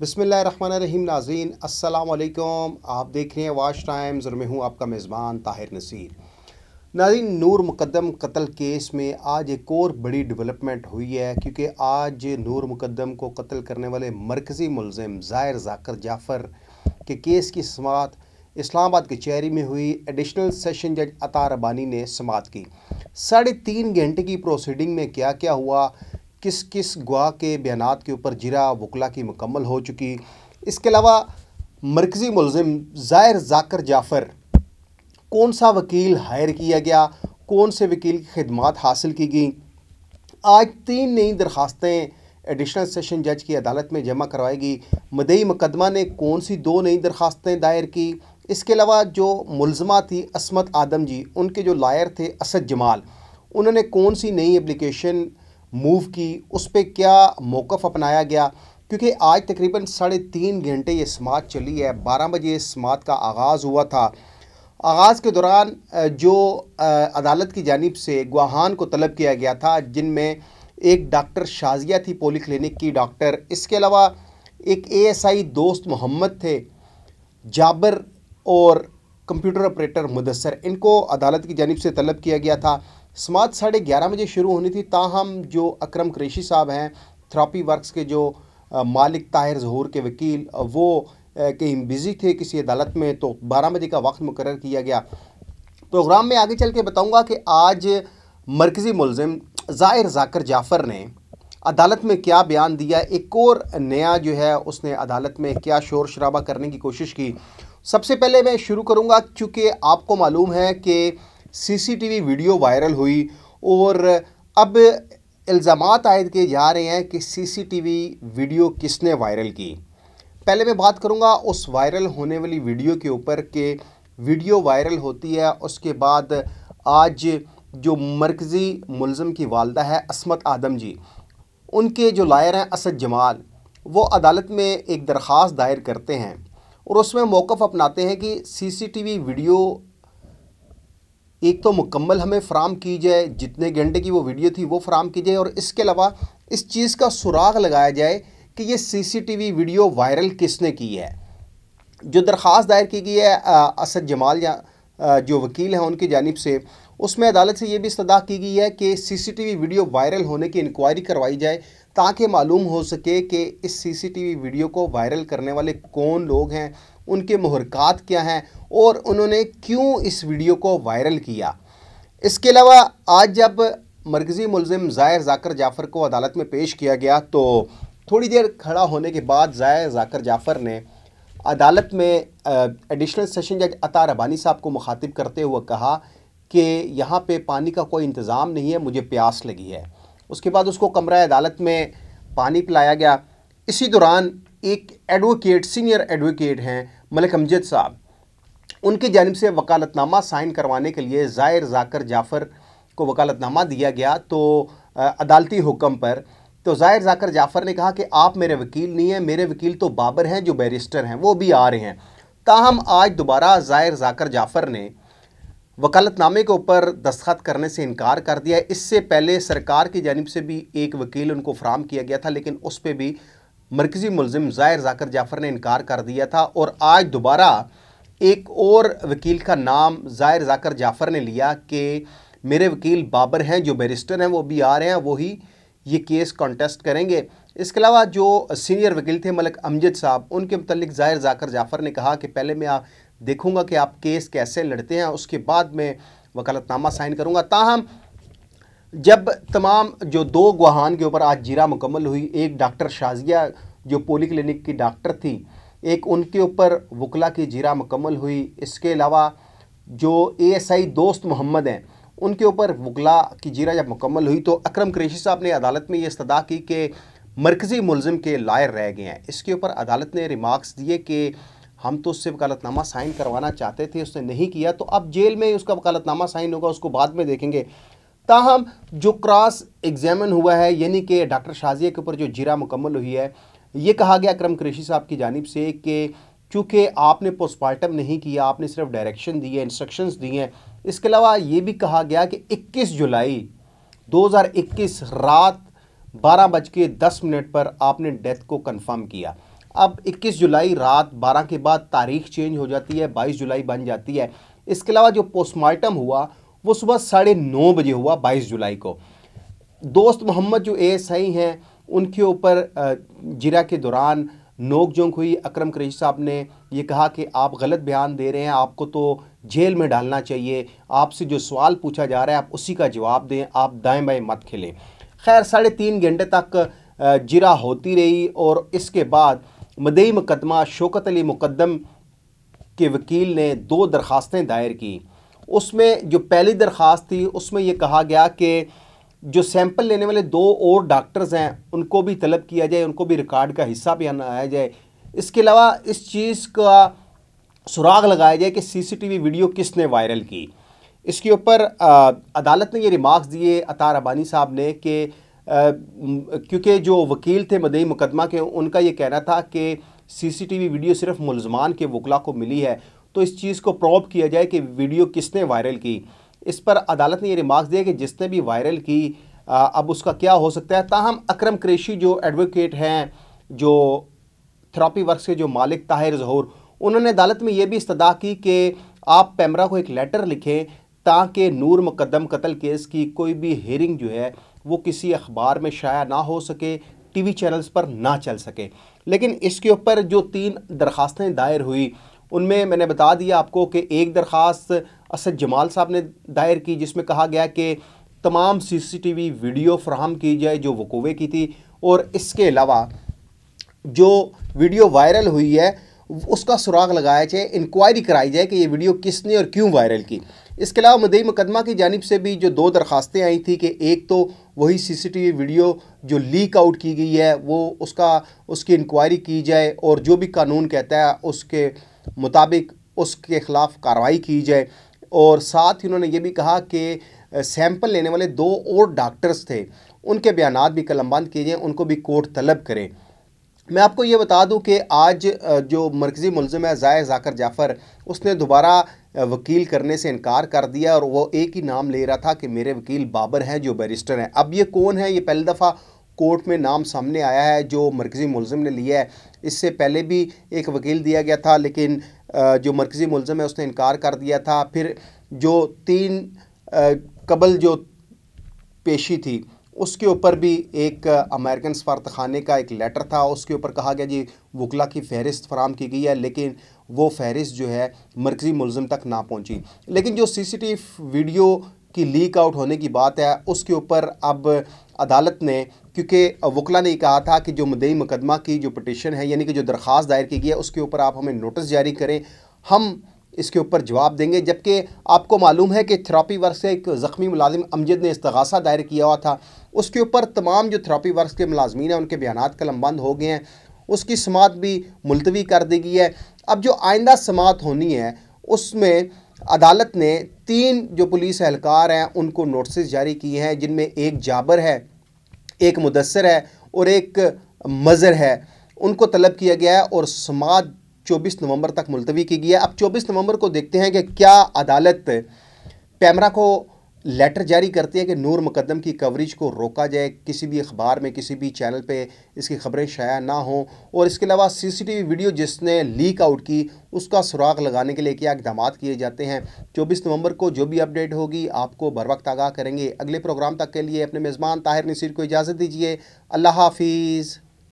बसमिल रही नाजीन असलकम आप देख रहे हैं वाश टाइम्स और मैं हूँ आपका मेज़बान ताहिर नसीर नाजीन नूर मुकदम कत्ल केस में आज एक और बड़ी डेवलपमेंट हुई है क्योंकि आज नूर मुकदम को कत्ल करने वाले मरकज़ी मुलम ज़ायर जाकर जाफ़र के केस की समात इस्लामाबाद कचहरी में हुई एडिशनल सेशन जज अता रबानी ने समात की साढ़े तीन घंटे की प्रोसीडिंग में क्या क्या हुआ किस किस गवाह के बयान के ऊपर जिरा वकला की मुकम्मल हो चुकी इसके अलावा मरकज़ी मुलम ज़ाहिर जाकर जाफ़र कौन सा वकील हायर किया गया कौन से वकील की खदमात हासिल की गई आज तीन नई दरखास्तें एडिशनल सेशन जज की अदालत में जमा करवाएगी मदई मुकदमा ने कौन सी दो नई दरखास्तें दायर की इसके अलावा जो मुलजमा थी असमत आदम जी उनके जो लायर थे असद जमाल उन्होंने कौन सी नई एप्लीकेशन मूव की उस पर क्या मौक़ अपनाया गया क्योंकि आज तकरीबन साढ़े तीन घंटे ये समात चली है बारह बजे इस समात का आगाज़ हुआ था आगाज़ के दौरान जो अदालत की जानब से गुहान को तलब किया गया था जिनमें एक डॉक्टर शाजिया थी पोली क्लिनिक की डॉक्टर इसके अलावा एक एएसआई दोस्त मोहम्मद थे जाबर और कंप्यूटर ऑपरेटर मुदसर इनको अदालत की जानब से तलब किया गया था समाज साढ़े ग्यारह बजे शुरू होनी थी ताहम जो अक्रम क्रेशी साहब हैं थ्रापी वर्क्स के जो मालिक ताहिर जहूर के वकील वो कहीं बिज़ी थे किसी अदालत में तो बारह बजे का वक्त मुकर किया गया प्रोग्राम में आगे चल के बताऊँगा कि आज मरकज़ी मुलम ज़ाहिर जाकर जाफ़र ने अदालत में क्या बयान दिया एक और नया जो है उसने अदालत में क्या शोर शराबा करने की कोशिश की सबसे पहले मैं शुरू करूँगा चूँकि आपको मालूम है कि सीसीटीवी वीडियो वायरल हुई और अब इल्ज़ाम आयद किए जा रहे हैं कि सीसीटीवी वीडियो किसने वायरल की पहले मैं बात करूंगा उस वायरल होने वाली वीडियो के ऊपर के वीडियो वायरल होती है उसके बाद आज जो मरकज़ी मुलम की वालदा है असमत आदम जी उनके जो लायर हैं असद जमाल वो अदालत में एक दरख्वास दायर करते हैं और उसमें मौक़ अपनाते हैं कि सीसीटीवी वीडियो एक तो मुकम्मल हमें फ्राम की जाए जितने घंटे की वो वीडियो थी वो फ्राम की जाए और इसके अलावा इस चीज़ का सुराग लगाया जाए कि ये सीसीटीवी वीडियो वायरल किसने की है जो दरख्वास्त दायर की गई है असद जमाल या जो वकील हैं उनकी जानब से उसमें अदालत से ये भी इस्तः की गई है कि सीसीटीवी वीडियो वायरल होने की इंक्वायरी करवाई जाए ताकि मालूम हो सके कि इस सीसीटीवी वीडियो को वायरल करने वाले कौन लोग हैं उनके महरक़ात क्या हैं और उन्होंने क्यों इस वीडियो को वायरल किया इसके अलावा आज जब मरकज़ी मुलिम ज़ायर जाकर जाफ़र को अदालत में पेश किया गया तो थोड़ी देर खड़ा होने के बाद ज़ायर जाकर जाफ़र ने अदालत में एडिशनल सेशन जज अता रबानी साहब को मुखातिब करते हुए कहा कि यहाँ पे पानी का कोई इंतज़ाम नहीं है मुझे प्यास लगी है उसके बाद उसको कमरा अदालत में पानी पिलाया गया इसी दौरान एक एडवोकेट सीनियर एडवोकेट हैं मलिक अमजद साहब उनकी जानब से वकालतनामा साइन करवाने के लिए ज़ायर जाकर जाफ़र को वकालतनामा दिया गया तो अदालती हुक्म पर तो ज़ायर जाकर जाफ़र ने कहा कि आप मेरे वकील नहीं हैं मेरे वकील तो बाबर हैं जो बैरिस्टर हैं वो भी आ रहे हैं ताहम आज दोबारा जायर जाकर जाफ़र ने वकालतनामे के ऊपर दस्तखत करने से इनकार कर दिया इससे पहले सरकार की जानब से भी एक वकील उनको फ्राहम किया गया था लेकिन उस पर भी मरकजी मुलिम जाहिर जाकर जाफ़र ने इनकार कर दिया था और आज दोबारा एक और वकील का नाम जाहिर जाकर जाफ़र ने लिया कि मेरे वकील बाबर हैं जो बैरिस्टर हैं वो भी आ रहे हैं वही ये केस कॉन्टेस्ट करेंगे इसके अलावा जो सीनियर वकील थे मलिक अमजद साहब उनके मतलब जाहिर जाकर जाफ़र ने कहा कि पहले मैं आप देखूँगा कि आप केस कैसे लड़ते हैं उसके बाद में वकालतनामा साइन करूँगा ताहम जब तमाम जो दो गुहान के ऊपर आज जीरा मुकम्मल हुई एक डॉक्टर शाजिया जो पोली क्लिनिक की डॉक्टर थी एक उनके ऊपर वकला की जीरा मुकम्मल हुई इसके अलावा जो एएसआई दोस्त मोहम्मद हैं उनके ऊपर वकला की जीरा जब मुकम्मल हुई तो अक्रम क्रेशी साहब ने अदालत में ये इस्तः की कि मरकज़ी मुलम के लायर रह गए हैं इसके ऊपर अदालत ने रिमार्क्स दिए कि हम तो उससे वकालतनामा साइन करवाना चाहते थे उसने नहीं किया तो अब जेल में उसका वकालतनामा साइन होगा उसको बाद में देखेंगे ताहम जो क्रॉस एग्जामिन हुआ है यानी कि डॉक्टर शाजिया के ऊपर जो जीरा मुकम्मल हुई है ये कहा गया अक्रम कृषि साहब की जानब से कि चूँकि आपने पोस्टमार्टम नहीं किया आपने सिर्फ डायरेक्शन दिए है इंस्ट्रक्शंस दी हैं इसके अलावा ये भी कहा गया कि 21 जुलाई 2021 रात बारह बज के दस मिनट पर आपने डेथ को कंफर्म किया अब 21 जुलाई रात 12 के बाद तारीख चेंज हो जाती है 22 जुलाई बन जाती है इसके अलावा जो पोस्टमार्टम हुआ वो सुबह साढ़े नौ बजे हुआ बाईस जुलाई को दोस्त मोहम्मद जो ए एस आई हैं उनके ऊपर जिरा के दौरान नोकझोंक हुई अक्रम करेशी साहब ने ये कहा कि आप गलत बयान दे रहे हैं आपको तो जेल में डालना चाहिए आपसे जो सवाल पूछा जा रहा है आप उसी का जवाब दें आप दाएं बाएं मत खेलें खैर साढ़े तीन घंटे तक जिरा होती रही और इसके बाद मदई मुकदमा शौकत अली मुकदम के वकील ने दो दरख्वास्तें दायर की उसमें जो पहली दरख्वास्त थी उसमें यह कहा गया कि जो सैंपल लेने वाले दो और डॉक्टर्स हैं उनको भी तलब किया जाए उनको भी रिकॉर्ड का हिस्सा भी बनाया जाए इसके अलावा इस चीज़ का सुराग लगाया जाए कि सीसीटीवी वीडियो किसने वायरल की इसके ऊपर अदालत ने ये रिमार्क्स दिए अतार अबानी साहब ने कि क्योंकि जो वकील थे मदई मुकदमा के उनका ये कहना था कि सीसीटीवी वीडियो सिर्फ मुलजमान के वकला को मिली है तो इस चीज़ को प्रॉप किया जाए कि वीडियो किसने वायरल की इस पर अदालत ने ये रिमार्क्स दिया कि जिसने भी वायरल की आ, अब उसका क्या हो सकता है ताहम अक्रम क्रेशी जो एडवोकेट हैं जो थेरापी वर्क के जो मालिक ताहिर जहूर उन्होंने अदालत में ये भी इस्तः की कि आप पैमरा को एक लेटर लिखें ताकि नूर मुकदम कत्ल केस की कोई भी हेयरिंग जो है वो किसी अखबार में शाया ना हो सके टीवी चैनल्स पर ना चल सके लेकिन इसके ऊपर जो तीन दरखास्तें दायर हुई उनमें मैंने बता दिया आपको कि एक दरख्वास्त असद जमाल साहब ने दायर की जिसमें कहा गया कि तमाम सीसीटीवी वीडियो फ्राहम की जाए जो वकोवे की थी और इसके अलावा जो वीडियो वायरल हुई है उसका सुराग लगाया जाए इंक्वायरी कराई जाए कि ये वीडियो किसने और क्यों वायरल की इसके अलावा मदई मुकदमा की जानब से भी जो दो दरख्वास्तें आई थी कि एक तो वही सीसीटीवी वीडियो जो लीक आउट की गई है वो उसका उसकी इंक्वायरी की जाए और जो भी कानून कहता है उसके मुताबिक उसके ख़िलाफ़ कार्रवाई की जाए और साथ ही उन्होंने ये भी कहा कि सैंपल लेने वाले दो और डॉक्टर्स थे उनके बयान भी कलमबंद किए जाएँ उनको भी कोर्ट तलब करें मैं आपको ये बता दूं कि आज जो मरकज़ी मुलम है ज़ाय जाकर जाफ़र उसने दोबारा वकील करने से इनकार कर दिया और वो एक ही नाम ले रहा था कि मेरे वकील बाबर हैं जो बैरिस्टर हैं अब ये कौन है ये पहली दफ़ा कोर्ट में नाम सामने आया है जो मरकज़ी मुलम ने लिया है इससे पहले भी एक वकील दिया गया था लेकिन जो मरकज़ी मुलम है उसने इनकार कर दिया था फिर जो तीन कबल जो पेशी थी उसके ऊपर भी एक अमेरिकन सफारतखाने का एक लेटर था उसके ऊपर कहा गया जी वकला की फहरिस्त फराम की गई है लेकिन वो फहरिस्त जो है मरकज़ी मुलम तक ना पहुंची लेकिन जो सीसीटीवी वीडियो की लीक आउट होने की बात है उसके ऊपर अब अदालत ने क्योंकि वकला ने कहा था कि जो मदई मुकदमा की जो पटिशन है यानी कि जो दरख्वास्त दायर की गई है उसके ऊपर आप हमें नोटिस जारी करें हम इसके ऊपर जवाब देंगे जबकि आपको मालूम है कि थेरापी वर्क से एक ज़ख्मी मुलाजिम अमजद ने इस्तगासा दायर किया हुआ था उसके ऊपर तमाम जो थेरापी वर्क के मुलाजमी हैं उनके बयान कलम बंद हो गए हैं उसकी समात भी मुलतवी कर दी गई है अब जो आइंदा समात होनी है उसमें अदालत ने तीन जो पुलिस एहलकार हैं उनको नोटिस जारी किए हैं जिनमें एक जाबर है एक मुदसर है और एक मज़र है उनको तलब किया गया है और समाज 24 नवंबर तक मुलतवी की गई है अब 24 नवंबर को देखते हैं कि क्या अदालत पैमरा को लेटर जारी करती है कि नूर मुकदम की कवरेज को रोका जाए किसी भी अखबार में किसी भी चैनल पे इसकी खबरें शाया ना हों और इसके अलावा सीसीटीवी वीडियो जिसने लीक आउट की उसका सुराग लगाने के लिए क्या इकदाम किए जाते हैं चौबीस नवंबर को जो भी अपडेट होगी आपको बर वक्त आगाह करेंगे अगले प्रोग्राम तक के लिए अपने मेज़बान ताहिर नसीर को इजाज़त दीजिए अल्लाह हाफिज़